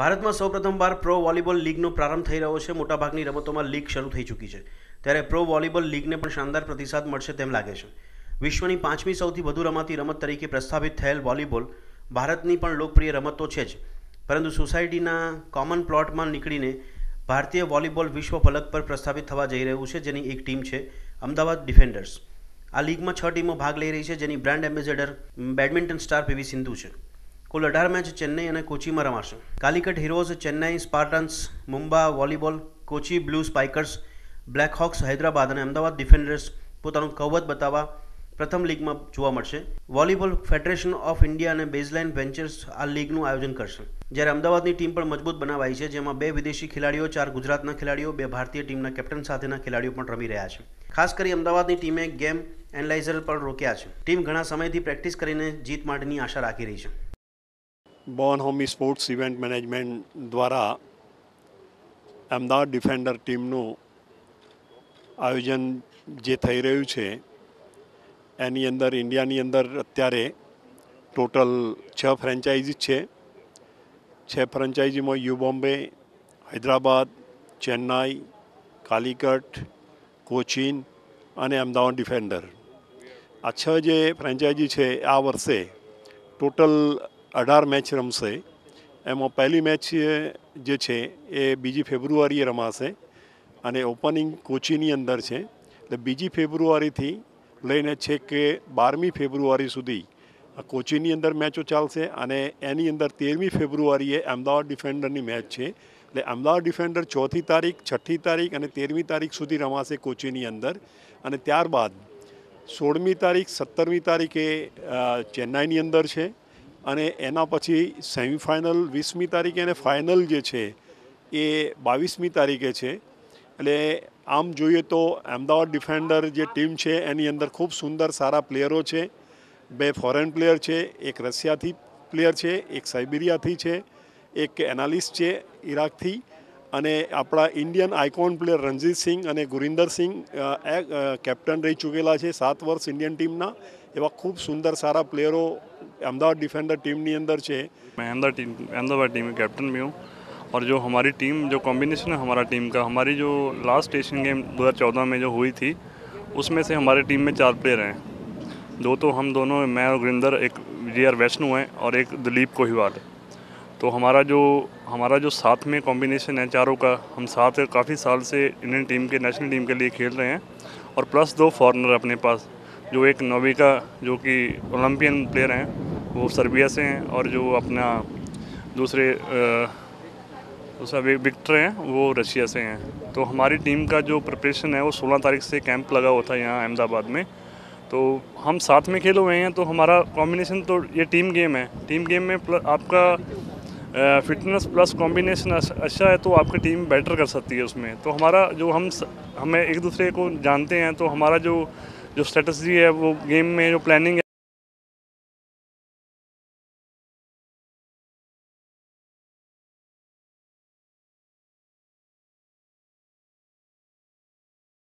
ભારતમાં સૌ સૌપ્રથમવાર પ્રો વોલીબોલ લીગનો પ્રારંભ થઈ રહ્યો છે મોટાભાગની રમતોમાં લીગ શરૂ થઈ ચૂકી છે ત્યારે પ્રો વોલીબોલ લીગને પણ શાનદાર પ્રતિસાદ મળશે તેમ લાગે છે વિશ્વની પાંચમી સૌથી વધુ રમાતી રમત તરીકે પ્રસ્થાપિત થયેલ વોલીબોલ ભારતની પણ લોકપ્રિય રમત તો છે જ પરંતુ સોસાયટીના કોમન પ્લોટમાં નીકળીને ભારતીય વોલીબોલ વિશ્વ ફલક પર પ્રસ્થાપિત થવા જઈ રહ્યું છે જેની એક ટીમ છે અમદાવાદ ડિફેન્ડર્સ આ લીગમાં છ ટીમો ભાગ લઈ રહી છે જેની brand ambassador badminton star PV Sindhu છે કુલ અઢાર મેચ ચેન્નઈ અને કોચીમાં રમાશે Calicut Heroes Chennai Spartans Mumba Volleyball Kochi Blue Spikers Black Hawks Hyderabad અને અમદાવાદ ડિફેન્ડર્સ પોતાનું કવત બતાવવા પ્રથમ લીગમાં જોવા મળશે વોલીબોલ ફેડરેશન ઓફ ઇન્ડિયા અને બેઝલાઇન વેન્ચર્સ આ લીગનું આયોજન કરશે જ્યારે અમદાવાદની ટીમ પણ મજબૂત બનાવાઈ છે જેમાં બે વિદેશી ખેલાડીઓ ચાર ગુજરાતના ખેલાડીઓ બે ભારતીય ટીમના કેપ્ટન સાથેના ખેલાડીઓ પણ રમી રહ્યા છે ખાસ કરી અમદાવાદની ટીમે ગેમ એનાલાઇઝર પણ રોક્યા છે ટીમ ઘણા સમયથી પ્રેક્ટિસ કરીને જીત માટેની આશા રાખી રહી છે બોર્ન હોમી સ્પોર્ટ્સ ઇવેન્ટ મેનેજમેન્ટ દ્વારા અમદાવાદ ડિફેન્ડર ટીમનું આયોજન જે થઈ રહ્યું છે એની અંદર ઇન્ડિયાની અંદર અત્યારે ટોટલ છ ફ્રેન્ચાઇઝી છે છ ફ્રેન્ચાઇઝીમાં યુ બોમ્બે હૈદરાબાદ ચેન્નાઈ કાલિકટ કોચીન અને અમદાવાદ ડિફેન્ડર આ છ જે ફ્રેન્ચાઇઝી છે આ વર્ષે ટોટલ અઢાર મેચ રમશે એમાં પહેલી મેચ જે છે એ બીજી ફેબ્રુઆરીએ રમાશે અને ઓપનિંગ કોચીની અંદર છે એટલે બીજી ફેબ્રુઆરીથી લઈને છેક બારમી ફેબ્રુઆરી સુધી કોચીની અંદર મેચો ચાલશે અને એની અંદર તેરમી ફેબ્રુઆરીએ અમદાવાદ ડિફેન્ડરની મેચ છે એટલે અમદાવાદ ડિફેન્ડર ચોથી તારીખ છઠ્ઠી તારીખ અને તેરમી તારીખ સુધી રમાશે કોચીની અંદર અને ત્યારબાદ સોળમી તારીખ સત્તરમી તારીખે ચેન્નાઈની અંદર છે અને એના પછી સેમિફાઇનલ વીસમી તારીખે અને ફાઇનલ જે છે એ બાવીસમી તારીખે છે એટલે આમ જોઈએ તો અમદાવાદ ડિફેન્ડર જે ટીમ છે એની અંદર ખૂબ સુંદર સારા પ્લેયરો છે બે ફોરેન પ્લેયર છે એક રશિયાથી પ્લેયર છે એક સાઇબિરિયાથી છે એક એનાલિસ્ટ છે ઇરાકથી અને આપણા Indian icon player Ranjit Singh અને ગુરિંદર સિંહ કેપ્ટન રહી ચૂકેલા છે સાત વર્ષ ઇન્ડિયન ટીમના એવા ખૂબ સુંદર સારા પ્લેયરો અમદાવાદ ડિફેન્ડર ટીમની અંદર છે મેં Ahmedabad team Ahmedabad team captain भी हूँ और जो हमारी टीम जो कॉम्बिनेशन है हमारा टीम का हमारी जो लास्ट एशियन गेम 2014 में जो हुई थी उसमें से हमारे टीम में चार प्लेयर हैं दो तो हम दोनों मैं और गुरिंदर एक जी आर वैष्णु हैं और एक दिलीप कोहिवाल है तो हमारा जो हमारा जो साथ में कॉम्बिनेशन है चारों का हम साथ काफ़ी साल से इंडियन टीम के नेशनल टीम के लिए खेल रहे हैं और प्लस दो फॉरनर अपने पास जो एक नोविका जो कि ओलंपियन प्लेयर हैं वो सर्बिया से हैं और जो अपना दूसरे दूसरा विक्टर हैं वो रशिया से हैं तो हमारी टीम का जो प्रिपरेशन है वो 16 तारीख से कैंप लगा हुआ था यहाँ अहमदाबाद में तो हम साथ में खेले हुए हैं तो हमारा कॉम्बिनेशन तो ये टीम गेम है टीम गेम में आपका फिटनेस प्लस कॉम्बिनेशन अच्छा है तो आपकी टीम बेटर कर सकती है उसमें तो हमारा जो हम हमें एक दूसरे को जानते हैं तो हमारा जो जो स्ट्रेटजी है वो गेम में जो प्लानिंग है